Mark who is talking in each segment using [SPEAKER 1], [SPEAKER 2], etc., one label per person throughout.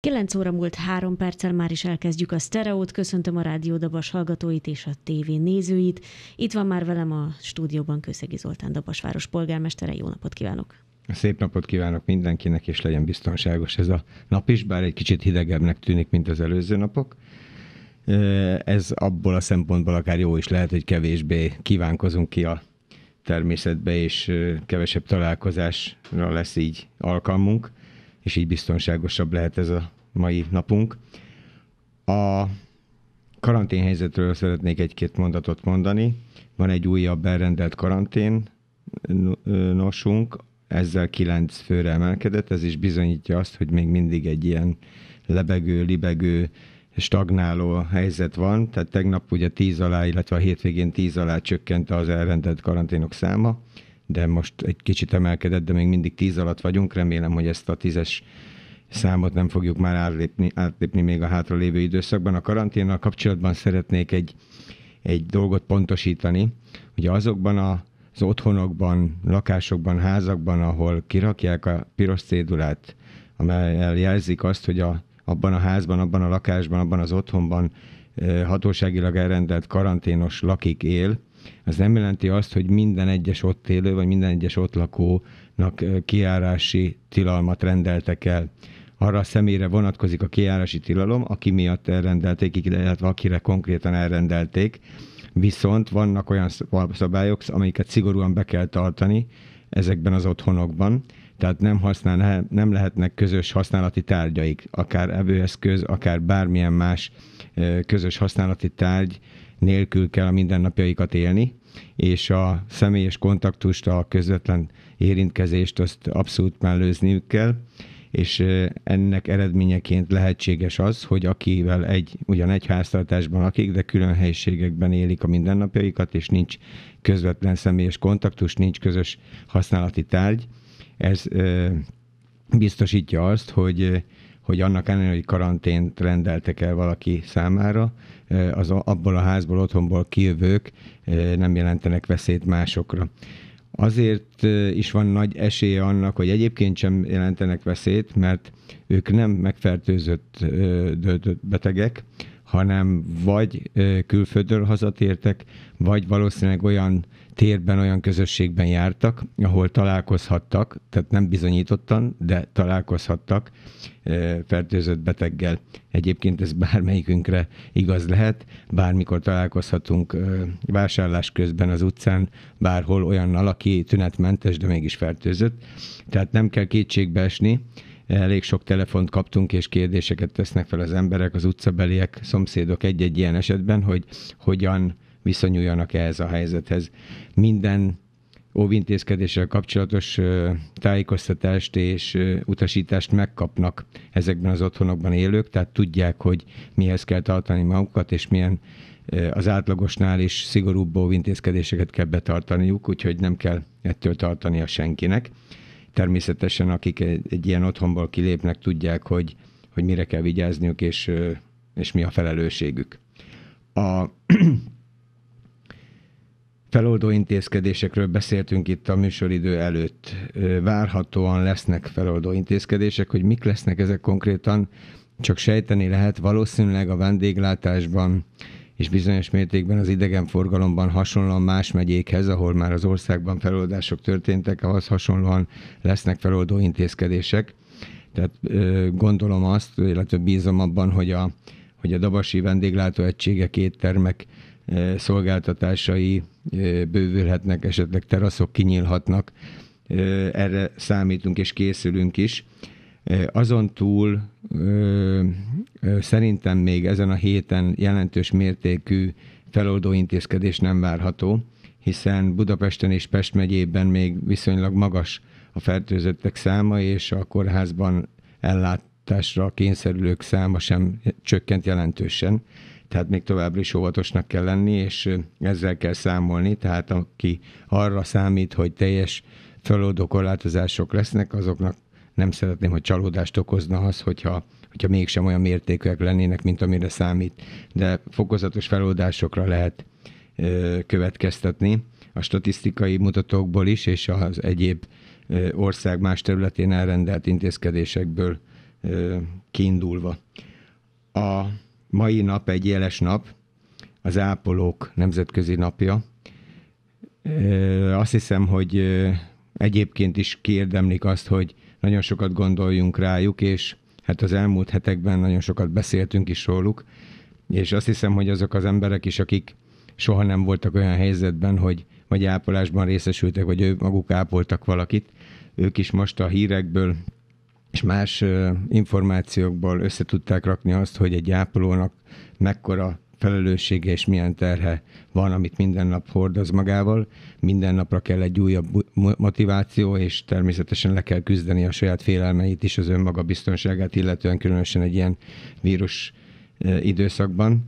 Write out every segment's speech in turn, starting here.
[SPEAKER 1] 9 óra múlt 3 perccel már is elkezdjük a sztereót. Köszöntöm a Rádió Dabas hallgatóit és a TV nézőit. Itt van már velem a stúdióban Kőszegi Zoltán Dabasváros polgármestere. Jó napot kívánok! Szép napot kívánok mindenkinek, és legyen biztonságos ez a nap is, bár egy kicsit hidegebbnek tűnik, mint az előző napok. Ez abból a szempontból akár jó is lehet, hogy kevésbé kívánkozunk ki a természetbe, és kevesebb találkozásra lesz így alkalmunk és így biztonságosabb lehet ez a mai napunk. A karanténhelyzetről szeretnék egy-két mondatot mondani. Van egy újabb elrendelt karantén nosunk, ezzel kilenc főre emelkedett, ez is bizonyítja azt, hogy még mindig egy ilyen lebegő, libegő, stagnáló helyzet van, tehát tegnap ugye 10 alá, illetve a hétvégén 10 alá csökkent az elrendelt karanténok száma, de most egy kicsit emelkedett, de még mindig 10 alatt vagyunk. Remélem, hogy ezt a tízes számot nem fogjuk már átlépni, átlépni még a hátra lévő időszakban. A karanténnal kapcsolatban szeretnék egy, egy dolgot pontosítani. hogy azokban a, az otthonokban, lakásokban, házakban, ahol kirakják a piros cédulát, amelyel jelzik azt, hogy a, abban a házban, abban a lakásban, abban az otthonban eh, hatóságilag elrendelt karanténos lakik él, az nem jelenti azt, hogy minden egyes ott élő, vagy minden egyes ott lakónak kiárási tilalmat rendeltek el. Arra a személyre vonatkozik a kiárási tilalom, aki miatt elrendelték, illetve akire konkrétan elrendelték. Viszont vannak olyan szabályok, amiket szigorúan be kell tartani ezekben az otthonokban, tehát nem, használ, nem lehetnek közös használati tárgyaik, akár evőeszköz, akár bármilyen más közös használati tárgy, nélkül kell a mindennapjaikat élni, és a személyes kontaktust, a közvetlen érintkezést azt abszolút mellőzni kell, és ennek eredményeként lehetséges az, hogy akivel egy, ugyan egy háztartásban lakik, de külön helyiségekben élik a mindennapjaikat, és nincs közvetlen személyes kontaktus, nincs közös használati tárgy, ez biztosítja azt, hogy hogy annak ellenére, hogy karantént rendeltek el valaki számára, eh, az abból a házból, otthonból kijövők eh, nem jelentenek veszélyt másokra. Azért eh, is van nagy esélye annak, hogy egyébként sem jelentenek veszélyt, mert ők nem megfertőzött betegek, hanem vagy külföldről hazatértek, vagy valószínűleg olyan térben, olyan közösségben jártak, ahol találkozhattak, tehát nem bizonyítottan, de találkozhattak fertőzött beteggel. Egyébként ez bármelyikünkre igaz lehet, bármikor találkozhatunk vásárlás közben az utcán, bárhol olyannal, aki tünetmentes, de mégis fertőzött. Tehát nem kell kétségbe esni, elég sok telefont kaptunk, és kérdéseket tesznek fel az emberek, az utcabeliek, szomszédok egy-egy ilyen esetben, hogy hogyan viszonyuljanak ehhez a helyzethez. Minden óvintézkedéssel kapcsolatos tájékoztatást és utasítást megkapnak ezekben az otthonokban élők, tehát tudják, hogy mihez kell tartani magukat, és milyen az átlagosnál is szigorúbb óvintézkedéseket kell betartaniuk, úgyhogy nem kell ettől tartania senkinek. Természetesen akik egy ilyen otthonból kilépnek, tudják, hogy, hogy mire kell vigyázniuk, és, és mi a felelősségük. A Feloldó intézkedésekről beszéltünk itt a műsoridő előtt. Várhatóan lesznek feloldó intézkedések, hogy mik lesznek ezek konkrétan, csak sejteni lehet valószínűleg a vendéglátásban és bizonyos mértékben az idegenforgalomban hasonlóan más megyékhez, ahol már az országban feloldások történtek, ahhoz hasonlóan lesznek feloldó intézkedések. Tehát gondolom azt, illetve bízom abban, hogy a, hogy a dabasi vendéglátóegységek, éttermek, szolgáltatásai bővülhetnek, esetleg teraszok kinyílhatnak. Erre számítunk és készülünk is. Azon túl szerintem még ezen a héten jelentős mértékű feloldó intézkedés nem várható, hiszen Budapesten és Pest megyében még viszonylag magas a fertőzöttek száma, és a kórházban ellátásra kényszerülők száma sem csökkent jelentősen tehát még továbbra is óvatosnak kell lenni, és ezzel kell számolni, tehát aki arra számít, hogy teljes feloldó korlátozások lesznek, azoknak nem szeretném, hogy csalódást okozna az, hogyha, hogyha mégsem olyan mértékűek lennének, mint amire számít. De fokozatos feloldásokra lehet ö, következtetni a statisztikai mutatókból is, és az egyéb ö, ország más területén elrendelt intézkedésekből ö, kiindulva. A mai nap egy jeles nap, az ápolók nemzetközi napja. Azt hiszem, hogy egyébként is kiérdemlik azt, hogy nagyon sokat gondoljunk rájuk, és hát az elmúlt hetekben nagyon sokat beszéltünk is róluk, és azt hiszem, hogy azok az emberek is, akik soha nem voltak olyan helyzetben, hogy vagy ápolásban részesültek, vagy ők maguk ápoltak valakit, ők is most a hírekből, és más információkból összetudták rakni azt, hogy egy ápolónak mekkora felelőssége és milyen terhe van, amit minden nap hordoz magával. Minden napra kell egy újabb motiváció, és természetesen le kell küzdeni a saját félelmeit is, az önmaga biztonságát, illetően különösen egy ilyen vírus időszakban.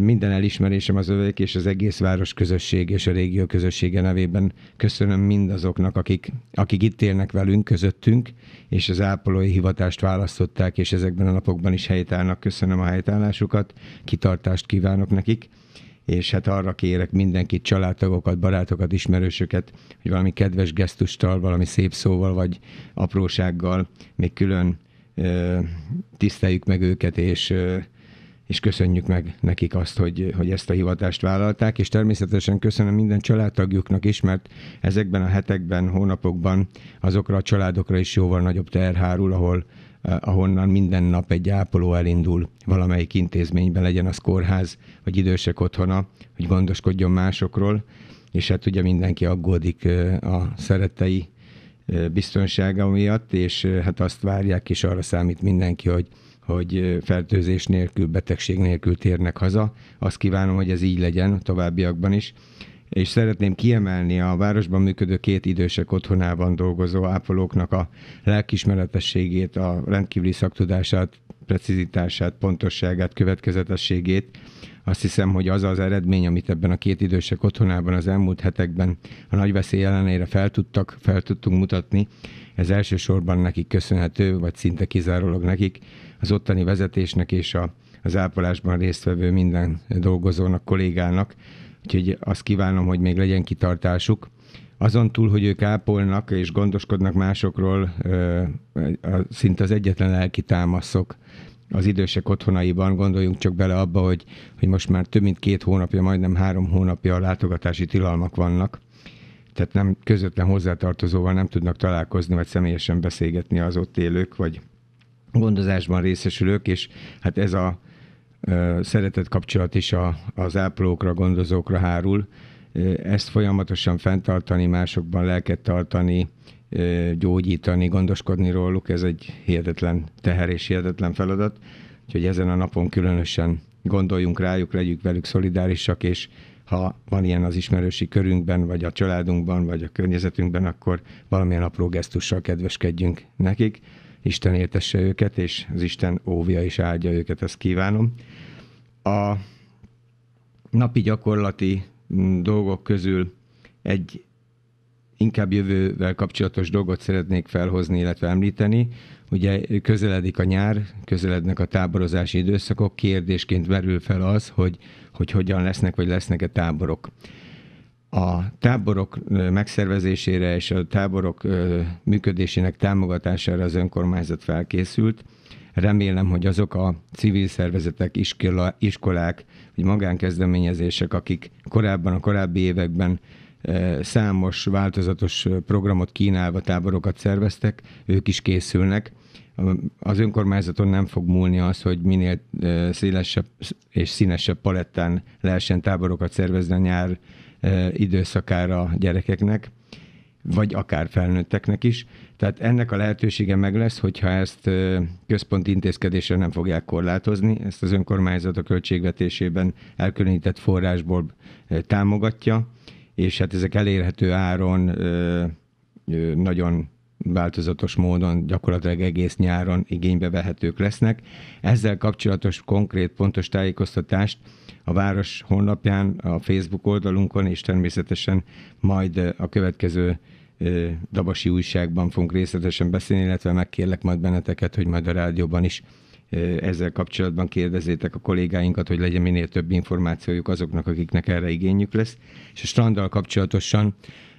[SPEAKER 1] Minden elismerésem az övék és az egész város közösség és a régió közössége nevében köszönöm mindazoknak, akik, akik itt élnek velünk, közöttünk, és az ápolói hivatást választották, és ezekben a napokban is helytállnak. Köszönöm a helytállásukat, kitartást kívánok nekik és hát arra kérek mindenkit, családtagokat, barátokat, ismerősöket, hogy valami kedves gesztustal, valami szép szóval, vagy aprósággal még külön ö, tiszteljük meg őket, és ö, és köszönjük meg nekik azt, hogy, hogy ezt a hivatást vállalták, és természetesen köszönöm minden családtagjuknak is, mert ezekben a hetekben, hónapokban azokra a családokra is jóval nagyobb terhárul, ahol eh, ahonnan minden nap egy ápoló elindul valamelyik intézményben, legyen az kórház, vagy idősek otthona, hogy gondoskodjon másokról, és hát ugye mindenki aggódik eh, a szerettei eh, biztonsága miatt, és hát azt várják, és arra számít mindenki, hogy hogy fertőzés nélkül, betegség nélkül térnek haza. Azt kívánom, hogy ez így legyen a továbbiakban is. És szeretném kiemelni a városban működő két idősek otthonában dolgozó ápolóknak a lelkismeretességét, a rendkívüli szaktudását, precizitását, pontosságát, következetességét. Azt hiszem, hogy az az eredmény, amit ebben a két idősek otthonában az elmúlt hetekben a nagy veszély ellenére fel, tudtak, fel tudtunk mutatni, ez elsősorban nekik köszönhető, vagy szinte kizárólag nekik, az ottani vezetésnek és a, az ápolásban résztvevő minden dolgozónak, kollégának. Úgyhogy azt kívánom, hogy még legyen kitartásuk. Azon túl, hogy ők ápolnak és gondoskodnak másokról, szinte az egyetlen lelki támaszok az idősek otthonaiban. Gondoljunk csak bele abba, hogy, hogy most már több mint két hónapja, majdnem három hónapja a látogatási tilalmak vannak tehát nem közvetlen hozzátartozóval nem tudnak találkozni, vagy személyesen beszélgetni az ott élők, vagy gondozásban részesülők, és hát ez a szeretett kapcsolat is a, az ápolókra, gondozókra hárul. Ezt folyamatosan fenntartani, másokban lelket tartani, gyógyítani, gondoskodni róluk, ez egy hihetetlen teher és hihetetlen feladat. Úgyhogy ezen a napon különösen gondoljunk rájuk, legyünk velük szolidárisak, és ha van ilyen az ismerősi körünkben, vagy a családunkban, vagy a környezetünkben, akkor valamilyen apró gesztussal kedveskedjünk nekik. Isten értesse őket, és az Isten óvja és áldja őket, ezt kívánom. A napi gyakorlati mm, dolgok közül egy inkább jövővel kapcsolatos dolgot szeretnék felhozni, illetve említeni. Ugye közeledik a nyár, közelednek a táborozási időszakok, kérdésként merül fel az, hogy, hogy hogyan lesznek, vagy lesznek-e táborok a táborok megszervezésére és a táborok működésének támogatására az önkormányzat felkészült. Remélem, hogy azok a civil szervezetek, iskola, iskolák, vagy magánkezdeményezések, akik korábban, a korábbi években számos változatos programot kínálva táborokat szerveztek, ők is készülnek. Az önkormányzaton nem fog múlni az, hogy minél szélesebb és színesebb palettán lehessen táborokat szervezni a nyár időszakára gyerekeknek, vagy akár felnőtteknek is. Tehát ennek a lehetősége meg lesz, hogyha ezt központi intézkedésre nem fogják korlátozni, ezt az önkormányzat a költségvetésében elkülönített forrásból támogatja, és hát ezek elérhető áron nagyon változatos módon gyakorlatilag egész nyáron igénybe vehetők lesznek. Ezzel kapcsolatos konkrét pontos tájékoztatást a város honlapján, a Facebook oldalunkon, és természetesen majd a következő Dabasi újságban fogunk részletesen beszélni, illetve megkérlek majd benneteket, hogy majd a rádióban is ezzel kapcsolatban kérdezétek a kollégáinkat, hogy legyen minél több információjuk azoknak, akiknek erre igényük lesz. És a stranddal kapcsolatosan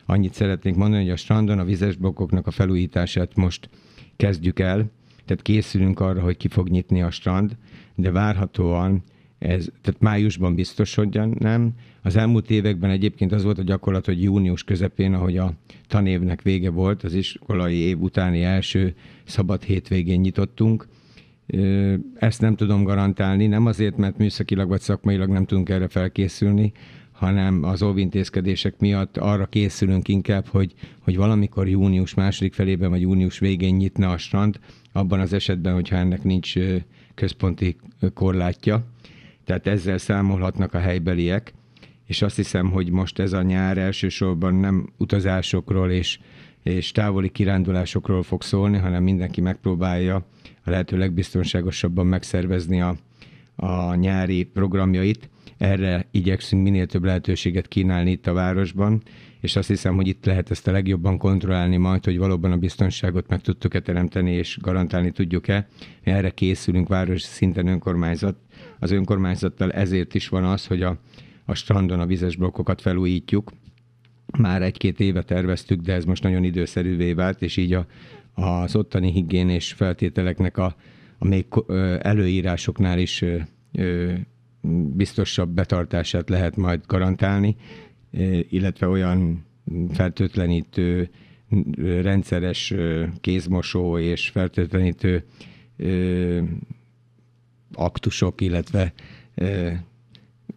[SPEAKER 1] annyit szeretnénk mondani, hogy a strandon a vizes blokkoknak a felújítását most kezdjük el, tehát készülünk arra, hogy ki fog nyitni a strand, de várhatóan ez, tehát májusban biztos, hogy nem. Az elmúlt években egyébként az volt a gyakorlat, hogy június közepén, ahogy a tanévnek vége volt, az iskolai év utáni első szabad hétvégén nyitottunk. Ezt nem tudom garantálni, nem azért, mert műszakilag vagy szakmailag nem tudunk erre felkészülni, hanem az óvintézkedések miatt arra készülünk inkább, hogy, hogy valamikor június második felében vagy június végén nyitna a strand, abban az esetben, hogyha ennek nincs központi korlátja. Tehát ezzel számolhatnak a helybeliek, és azt hiszem, hogy most ez a nyár elsősorban nem utazásokról és, és távoli kirándulásokról fog szólni, hanem mindenki megpróbálja a lehető legbiztonságosabban megszervezni a, a nyári programjait erre igyekszünk minél több lehetőséget kínálni itt a városban, és azt hiszem, hogy itt lehet ezt a legjobban kontrollálni majd, hogy valóban a biztonságot meg tudtuk-e teremteni, és garantálni tudjuk-e. Mi erre készülünk város szinten önkormányzat. Az önkormányzattal ezért is van az, hogy a, a strandon a vizes blokkokat felújítjuk. Már egy-két éve terveztük, de ez most nagyon időszerűvé vált, és így a, az ottani higiénés feltételeknek a, a még előírásoknál is biztosabb betartását lehet majd garantálni, e, illetve olyan fertőtlenítő, rendszeres e, kézmosó és fertőtlenítő e, aktusok, illetve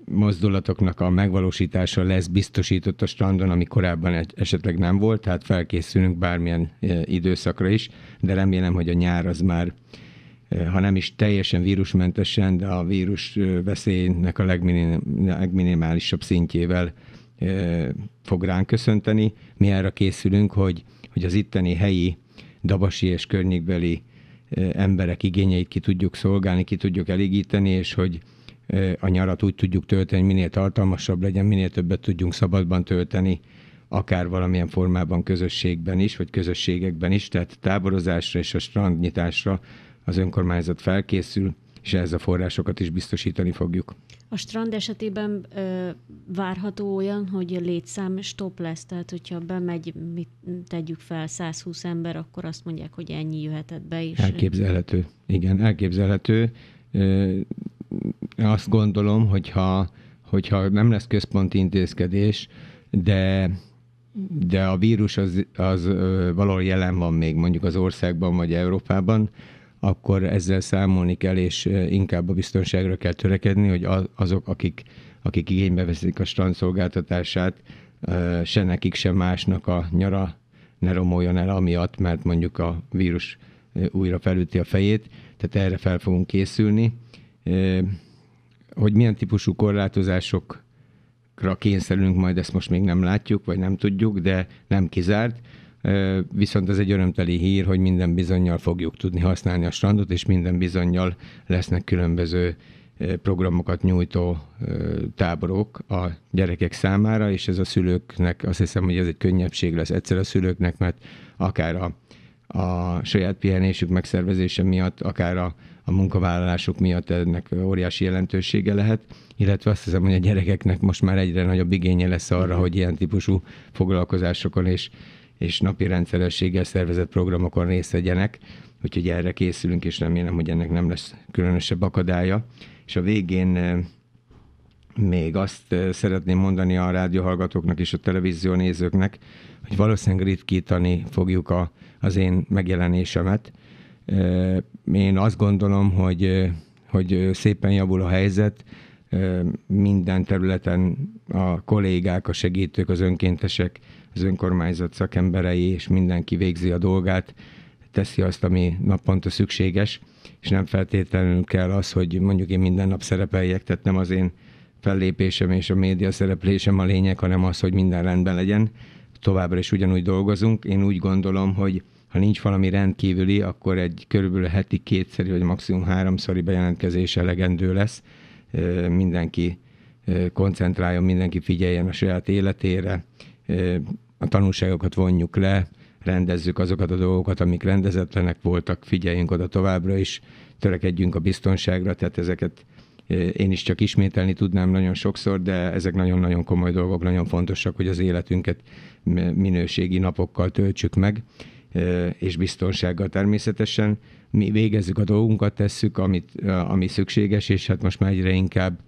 [SPEAKER 1] mozdulatoknak a megvalósítása lesz biztosított a strandon, ami korábban esetleg nem volt, tehát felkészülünk bármilyen időszakra is, de remélem, hogy a nyár az már Eh, ha nem is teljesen vírusmentesen, de a vírus eh, veszélynek a legminimálisabb szintjével eh, fog ránk köszönteni. Mi erre készülünk, hogy, hogy az itteni helyi, dabasi és környékbeli emberek igényeit ki tudjuk szolgálni, ki tudjuk elégíteni, és hogy a nyarat úgy tudjuk tölteni, minél tartalmasabb legyen, minél többet tudjunk szabadban tölteni, akár valamilyen formában közösségben is, vagy közösségekben is, tehát táborozásra és a strandnyitásra az önkormányzat felkészül, és ez a forrásokat is biztosítani fogjuk. A strand esetében ö, várható olyan, hogy a létszám stop lesz, tehát hogyha bemegy, mit tegyük fel, 120 ember, akkor azt mondják, hogy ennyi jöhetett be is. Elképzelhető. Igen, elképzelhető. Ö, azt gondolom, hogyha, hogyha nem lesz központi intézkedés, de de a vírus az, az valahol jelen van még mondjuk az országban vagy Európában, akkor ezzel számolni kell, és inkább a biztonságra kell törekedni, hogy azok, akik, akik igénybe veszik a strand szolgáltatását, se nekik, se másnak a nyara ne romoljon el amiatt, mert mondjuk a vírus újra felüti a fejét, tehát erre fel fogunk készülni. Hogy milyen típusú korlátozásokra kényszerülünk, majd ezt most még nem látjuk, vagy nem tudjuk, de nem kizárt viszont ez egy örömteli hír, hogy minden bizonyal fogjuk tudni használni a strandot, és minden bizonyal lesznek különböző programokat nyújtó táborok a gyerekek számára, és ez a szülőknek, azt hiszem, hogy ez egy könnyebbség lesz egyszer a szülőknek, mert akár a, a saját pihenésük megszervezése miatt, akár a, a munkavállalásuk miatt ennek óriási jelentősége lehet, illetve azt hiszem, hogy a gyerekeknek most már egyre nagyobb igénye lesz arra, hogy ilyen típusú foglalkozásokon és és napi rendszerességgel szervezett programokon részt vegyenek, úgyhogy erre készülünk, és remélem, hogy ennek nem lesz különösebb akadálya. És a végén eh, még azt eh, szeretném mondani a rádióhallgatóknak és a televízió nézőknek, hogy valószínűleg ritkítani fogjuk a, az én megjelenésemet. Eh, én azt gondolom, hogy, hogy szépen javul a helyzet, minden területen a kollégák, a segítők, az önkéntesek az önkormányzat szakemberei és mindenki végzi a dolgát, teszi azt, ami naponta szükséges, és nem feltétlenül kell az, hogy mondjuk én minden nap szerepeljek, tehát nem az én fellépésem és a média szereplésem a lényeg, hanem az, hogy minden rendben legyen. Továbbra is ugyanúgy dolgozunk. Én úgy gondolom, hogy ha nincs valami rendkívüli, akkor egy körülbelül heti kétszeri, vagy maximum háromszori bejelentkezés elegendő lesz. Mindenki koncentráljon, mindenki figyeljen a saját életére, a tanulságokat vonjuk le, rendezzük azokat a dolgokat, amik rendezetlenek voltak, figyeljünk oda továbbra is, törekedjünk a biztonságra, tehát ezeket én is csak ismételni tudnám nagyon sokszor, de ezek nagyon-nagyon komoly dolgok, nagyon fontosak, hogy az életünket minőségi napokkal töltsük meg, és biztonsággal természetesen. Mi végezzük a dolgunkat, tesszük, amit, ami szükséges, és hát most már egyre inkább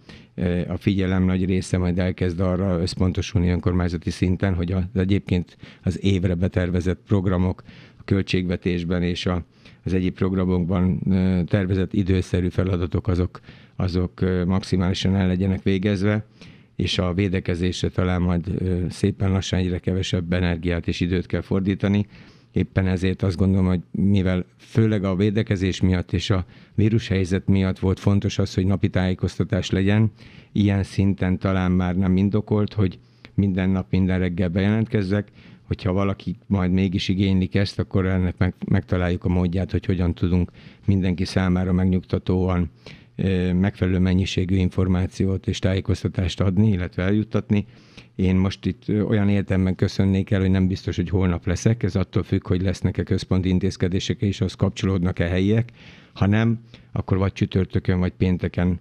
[SPEAKER 1] a figyelem nagy része majd elkezd arra összpontosulni önkormányzati szinten, hogy az egyébként az évre betervezett programok a költségvetésben és a, az egyéb programokban tervezett időszerű feladatok azok, azok maximálisan el legyenek végezve, és a védekezésre talán majd szépen lassan egyre kevesebb energiát és időt kell fordítani, Éppen ezért azt gondolom, hogy mivel főleg a védekezés miatt és a vírushelyzet miatt volt fontos az, hogy napi tájékoztatás legyen, ilyen szinten talán már nem indokolt, hogy minden nap, minden reggel bejelentkezzek, hogyha valaki majd mégis igénylik ezt, akkor ennek meg, megtaláljuk a módját, hogy hogyan tudunk mindenki számára megnyugtatóan megfelelő mennyiségű információt és tájékoztatást adni, illetve eljuttatni. Én most itt olyan értelemben köszönnék el, hogy nem biztos, hogy holnap leszek, ez attól függ, hogy lesznek-e központi intézkedések, és az kapcsolódnak-e helyiek. Ha nem, akkor vagy csütörtökön, vagy pénteken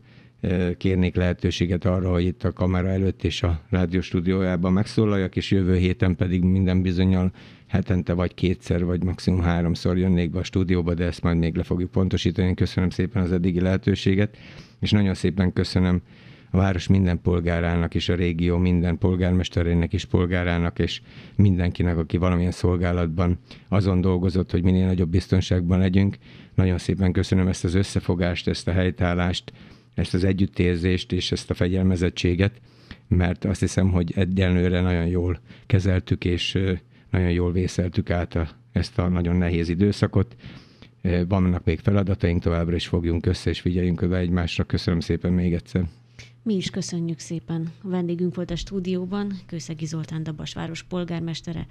[SPEAKER 1] kérnék lehetőséget arra, hogy itt a kamera előtt és a rádió stúdiójában megszólaljak, és jövő héten pedig minden bizonyal hetente vagy kétszer, vagy maximum háromszor jönnék be a stúdióba, de ezt majd még le fogjuk pontosítani. Köszönöm szépen az eddigi lehetőséget, és nagyon szépen köszönöm a város minden polgárának és a régió minden polgármesterének és polgárának és mindenkinek, aki valamilyen szolgálatban azon dolgozott, hogy minél nagyobb biztonságban legyünk. Nagyon szépen köszönöm ezt az összefogást, ezt a helytállást, ezt az együttérzést és ezt a fegyelmezettséget, mert azt hiszem, hogy egyenlőre nagyon jól kezeltük, és nagyon jól vészeltük át a, ezt a nagyon nehéz időszakot. Eh, vannak még feladataink, továbbra is fogjunk össze, és figyeljünk oda egymásra. Köszönöm szépen még egyszer. Mi is köszönjük szépen. A vendégünk volt a stúdióban, Kőszegi Zoltán Dabas város polgármestere.